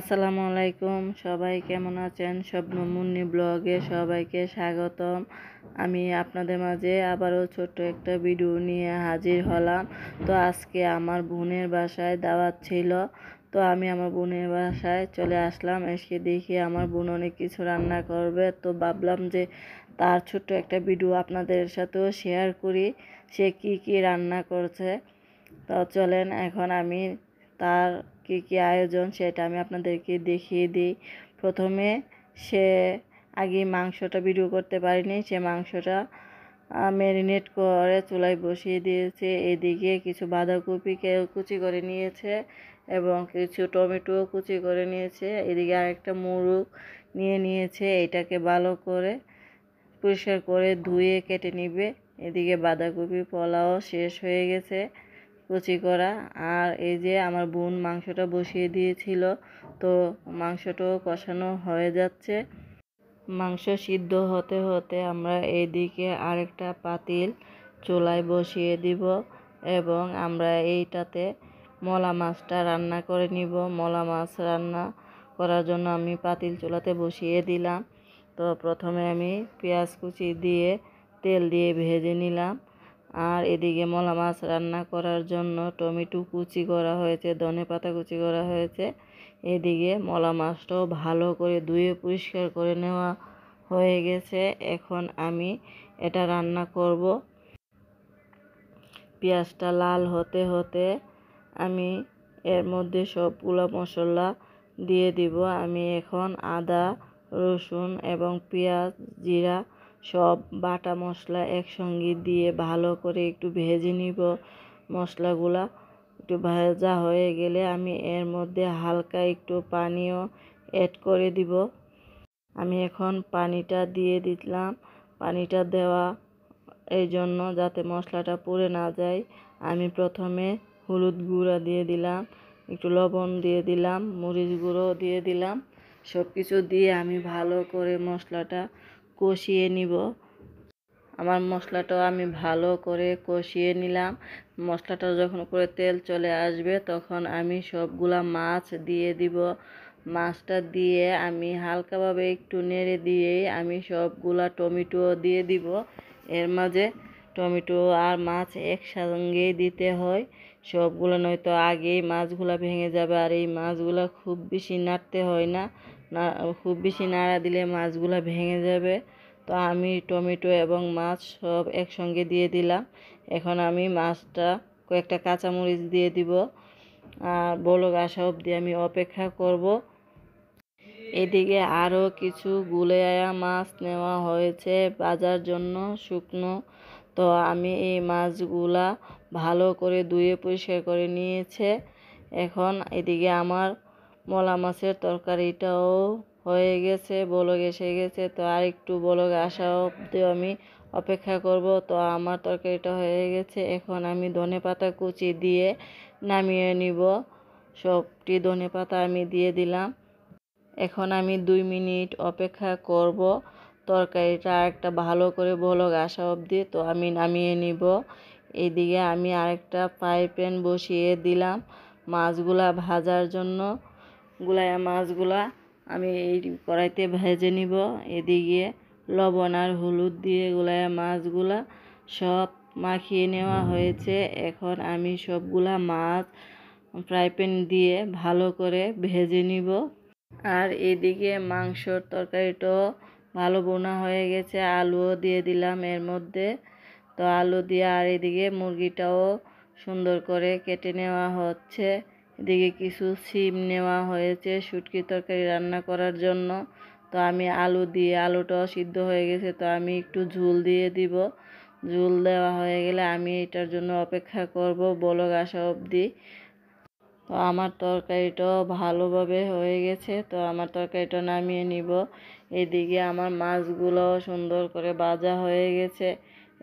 আসসালামু আলাইকুম সবাই কেমন আছেন সব ব্লগে সবাইকে স্বাগতম আমি আপনাদের মাঝে আবারও ছোট্ট একটা ভিডিও নিয়ে হাজির হলাম তো আজকে আমার বোনের বাসায় দাওয়াত ছিল তো আমি আমার বোনের বাসায় চলে আসলাম এসে দেখি আমার বোন অনেক কিছু রান্না করবে তো ভাবলাম যে তার ছোট্ট একটা ভিডিও আপনাদের সাথেও শেয়ার করি সে কি কি রান্না করছে তো চলেন এখন আমি তার কী কী আয়োজন সেটা আমি আপনাদেরকে দেখিয়ে দিই প্রথমে সে আগে মাংসটা ভিডিও করতে পারিনি সে মাংসটা ম্যারিনেট করে চুলায় বসিয়ে দিয়েছে এদিকে কিছু বাঁধাকপি কুচি করে নিয়েছে এবং কিছু টমেটোও কুচি করে নিয়েছে এদিকে আরেকটা মুরুক নিয়ে নিয়েছে এটাকে ভালো করে পরিষ্কার করে ধুয়ে কেটে নিবে এদিকে বাঁধাকপি পোলাও শেষ হয়ে গেছে কুচি করা আর এই যে আমার বোন মাংসটা বসিয়ে দিয়েছিল তো মাংসটাও কষানো হয়ে যাচ্ছে মাংস সিদ্ধ হতে হতে আমরা এইদিকে আরেকটা পাতিল চুলায় বসিয়ে দিব এবং আমরা এইটাতে মলা মাছটা রান্না করে নিব মলা মাছ রান্না করার জন্য আমি পাতিল চুলাতে বসিয়ে দিলাম তো প্রথমে আমি পেঁয়াজ কুচি দিয়ে তেল দিয়ে ভেজে নিলাম আর এদিকে মলা মাছ রান্না করার জন্য টমেটো কুচি করা হয়েছে ধনে পাতা কুচি করা হয়েছে এদিকে মলা মাছটাও ভালো করে ধুয়ে পরিষ্কার করে নেওয়া হয়ে গেছে এখন আমি এটা রান্না করব পেঁয়াজটা লাল হতে হতে আমি এর মধ্যে সবগুলো মশলা দিয়ে দিব আমি এখন আদা রসুন এবং পেঁয়াজ জিরা সব বাটা মশলা একসঙ্গে দিয়ে ভালো করে একটু ভেজে নিব মশলাগুলা একটু ভাজা হয়ে গেলে আমি এর মধ্যে হালকা একটু পানিও অ্যাড করে দিব আমি এখন পানিটা দিয়ে দিলাম পানিটা দেওয়া এই জন্য যাতে মশলাটা পুড়ে না যায় আমি প্রথমে হলুদ গুঁড়া দিয়ে দিলাম একটু লবণ দিয়ে দিলাম মরিচ গুঁড়ো দিয়ে দিলাম সব কিছু দিয়ে আমি ভালো করে মশলাটা কষিয়ে নিব আমার মশলাটাও আমি ভালো করে কষিয়ে নিলাম মশলাটা যখন করে তেল চলে আসবে তখন আমি সবগুলা মাছ দিয়ে দিব মাছটা দিয়ে আমি হালকাভাবে একটু নেড়ে দিয়েই আমি সবগুলা টমেটো দিয়ে দিব এর মাঝে টমেটো আর মাছ একসঙ্গেই দিতে হয় সবগুলো নয়তো আগেই মাছগুলা ভেঙে যাবে আর এই মাছগুলা খুব বেশি নাড়তে হয় না না খুব বেশি নাড়া দিলে মাছগুলো ভেঙে যাবে তো আমি টমেটো এবং মাছ সব একসঙ্গে দিয়ে দিলাম এখন আমি মাছটা কয়েকটা কাঁচামরিচ দিয়ে দিব আর বলক আসা অবধি আমি অপেক্ষা করব এদিকে আরও কিছু গুলে আয়া মাছ নেওয়া হয়েছে বাজার জন্য শুকনো তো আমি এই মাছগুলা ভালো করে ধুয়ে পরিষ্কার করে নিয়েছে এখন এদিকে আমার মলা মাছের তরকারিটাও হয়ে গেছে বলগ এসে গেছে তো আর একটু বলক আসা অবধি আমি অপেক্ষা করব তো আমার তরকারিটা হয়ে গেছে এখন আমি ধনে পাতা কুচি দিয়ে নামিয়ে নিব সবটি ধনে পাতা আমি দিয়ে দিলাম এখন আমি দুই মিনিট অপেক্ষা করব তরকারিটা একটা ভালো করে বলক আসা অবধি তো আমি নামিয়ে নিব এদিকে আমি আরেকটা ফ্রাই প্যান বসিয়ে দিলাম মাছগুলা ভাজার জন্য গুলায়া মাছগুলা আমি এই কড়াইতে ভেজে নিব এদিকে লবণ আর হলুদ দিয়ে গুলায়া মাছগুলা সব মাখিয়ে নেওয়া হয়েছে এখন আমি সবগুলা মাছ ফ্রাই প্যান দিয়ে ভালো করে ভেজে নিব আর এদিকে মাংসর তরকারিটাও ভালো বোনা হয়ে গেছে আলুও দিয়ে দিলাম এর মধ্যে তো আলু দিয়ে আর এদিকে মুরগিটাও সুন্দর করে কেটে নেওয়া হচ্ছে এদিকে কিছু সিম নেওয়া হয়েছে শুটকি তরকারি রান্না করার জন্য তো আমি আলু দিয়ে আলুটাও সিদ্ধ হয়ে গেছে তো আমি একটু ঝুল দিয়ে দিব ঝুল দেওয়া হয়ে গেলে আমি এটার জন্য অপেক্ষা করব বলো আসা অবধি তো আমার তরকারিটাও ভালোভাবে হয়ে গেছে তো আমার তরকারিটা নামিয়ে নিব এদিকে আমার মাছগুলোও সুন্দর করে বাজা হয়ে গেছে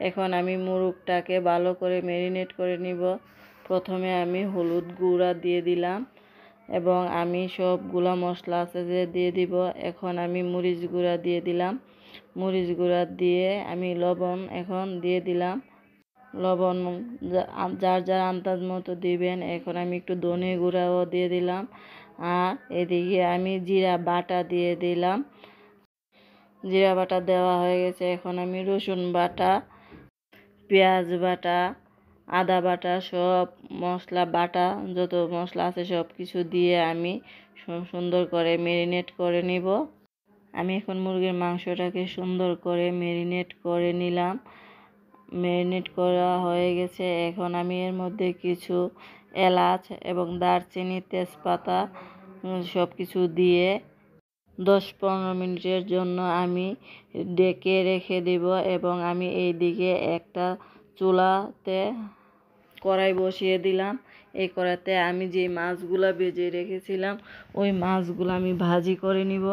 এখন আমি মুরগটাকে ভালো করে ম্যারিনেট করে নিব প্রথমে আমি হলুদ গুঁড়া দিয়ে দিলাম এবং আমি সবগুলা মশলা আছে যে দিয়ে দিব এখন আমি মরিচ গুঁড়া দিয়ে দিলাম মরিচ গুঁড়া দিয়ে আমি লবণ এখন দিয়ে দিলাম লবণ যার যার আন্দাজ মতো দিবেন এখন আমি একটু ধনে গুঁড়াও দিয়ে দিলাম আর এদিকে আমি জিরা বাটা দিয়ে দিলাম জিরা বাটা দেওয়া হয়ে গেছে এখন আমি রসুন বাটা পেঁয়াজ বাটা আদা বাটা সব মশলা বাটা যত মশলা আছে সব কিছু দিয়ে আমি সুন্দর করে ম্যারিনেট করে নিব আমি এখন মুরগির মাংসটাকে সুন্দর করে ম্যারিনেট করে নিলাম ম্যারিনেট করা হয়ে গেছে এখন আমি এর মধ্যে কিছু এলাচ এবং দারচিনি তেজপাতা সব কিছু দিয়ে দশ পনেরো মিনিটের জন্য আমি ডেকে রেখে দেব এবং আমি এই দিকে একটা চুলাতে কড়াই বসিয়ে দিলাম এই কড়াতে আমি যে মাছগুলো ভেজে রেখেছিলাম ওই মাছগুলো আমি ভাজি করে নিব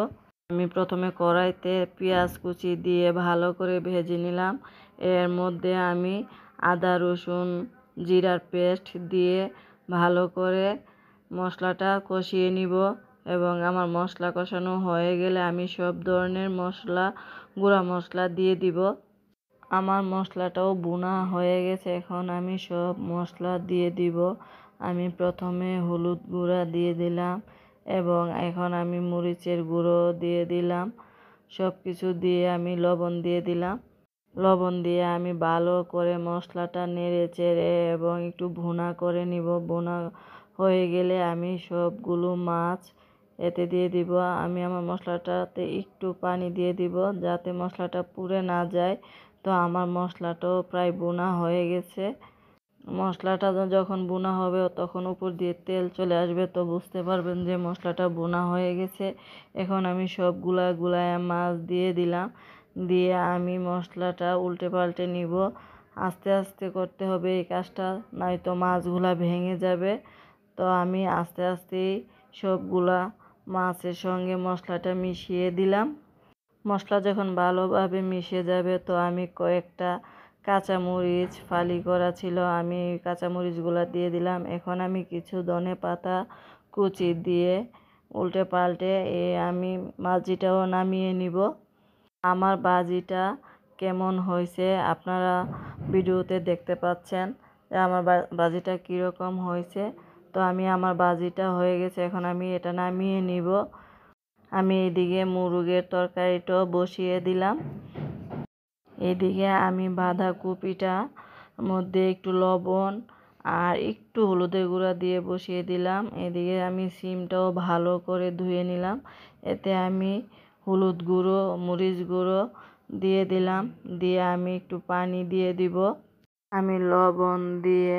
আমি প্রথমে কড়াইতে পেঁয়াজ কুচি দিয়ে ভালো করে ভেজে নিলাম এর মধ্যে আমি আদা রসুন জিরার পেস্ট দিয়ে ভালো করে মশলাটা কষিয়ে নিব এবং আমার মশলা কষানো হয়ে গেলে আমি সব ধরনের মশলা গুঁড়া মশলা দিয়ে দিব আমার মশলাটাও বোনা হয়ে গেছে এখন আমি সব মশলা দিয়ে দিব আমি প্রথমে হলুদ গুঁড়া দিয়ে দিলাম এবং এখন আমি মরিচের গুঁড়ো দিয়ে দিলাম সব কিছু দিয়ে আমি লবণ দিয়ে দিলাম লবণ দিয়ে আমি ভালো করে মশলাটা নেড়ে চেড়ে এবং একটু ভুনা করে নিব বোনা হয়ে গেলে আমি সবগুলো মাছ এতে দিয়ে দিব আমি আমার মশলাটাতে একটু পানি দিয়ে দিব যাতে মশলাটা পুড়ে না যায় তো আমার মশলাটাও প্রায় বোনা হয়ে গেছে মশলাটা যখন বোনা হবে তখন উপর দিয়ে তেল চলে আসবে তো বুঝতে পারবেন যে মশলাটা বোনা হয়ে গেছে এখন আমি সবগুলা গুলায় মাছ দিয়ে দিলাম দিয়ে আমি মশলাটা উল্টে পাল্টে নিব আস্তে আস্তে করতে হবে এই কাজটা নয়তো মাছগুলা ভেঙে যাবে তো আমি আস্তে আস্তেই সবগুলা মাছের সঙ্গে মশলাটা মিশিয়ে দিলাম মশলা যখন ভালোভাবে মিশে যাবে তো আমি কয়েকটা কাঁচামরিচ ফালি করা ছিল আমি কাঁচামরিচগুলো দিয়ে দিলাম এখন আমি কিছু ধনে পাতা কুচি দিয়ে উল্টে পাল্টে এ আমি মাঝিটাও নামিয়ে নিব আমার বাজিটা কেমন হয়েছে আপনারা ভিডিওতে দেখতে পাচ্ছেন যে আমার বাজিটা কীরকম হয়েছে তো আমি আমার বাজিটা হয়ে গেছে এখন আমি এটা নামিয়ে নিব আমি এদিকে মুরগের তরকারিটাও বসিয়ে দিলাম এদিকে আমি বাঁধাকপিটা মধ্যে একটু লবণ আর একটু হলুদের গুঁড়া দিয়ে বসিয়ে দিলাম এদিকে আমি সিমটাও ভালো করে ধুয়ে নিলাম এতে আমি হলুদ গুঁড়ো মরিচ গুঁড়ো দিয়ে দিলাম দিয়ে আমি একটু পানি দিয়ে দিব আমি লবণ দিয়ে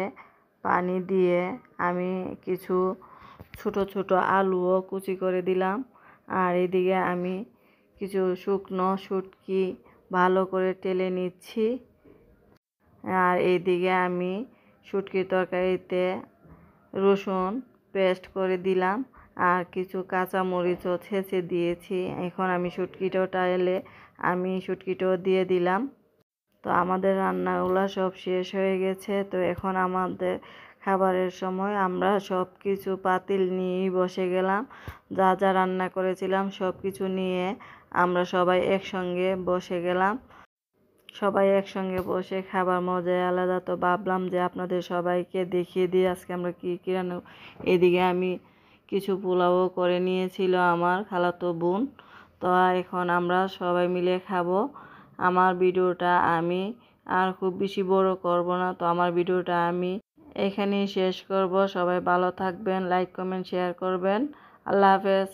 পানি দিয়ে আমি কিছু ছোট ছোট আলুও কুচি করে দিলাম আর এদিকে আমি কিছু শুকনো শুটকি ভালো করে টেলে নিচ্ছি আর এইদিকে আমি শুটকির তরকারিতে রসুন পেস্ট করে দিলাম আর কিছু কাঁচামরিচও ছেঁচে দিয়েছি এখন আমি শুটকিটাও এলে আমি শুটকিটাও দিয়ে দিলাম তো আমাদের রান্নাগুলো সব শেষ হয়ে গেছে তো এখন আমাদের খাবারের সময় আমরা সব কিছু পাতিল নিয়েই বসে গেলাম যা যা রান্না করেছিলাম সব কিছু নিয়ে আমরা সবাই একসঙ্গে বসে গেলাম সবাই একসঙ্গে বসে খাবার মজাই আলাদা তো ভাবলাম যে আপনাদের সবাইকে দেখিয়ে দিই আজকে আমরা কী কী রান্না এদিকে আমি কিছু পোলাও করে নিয়েছিল আমার খালাতো বোন তো এখন আমরা সবাই মিলে খাবো আমার ভিডিওটা আমি আর খুব বেশি বড় করব না তো আমার ভিডিওটা আমি এখানেই শেষ করব সবাই ভালো থাকবেন লাইক কমেন্ট শেয়ার করবেন আল্লাহ হাফেজ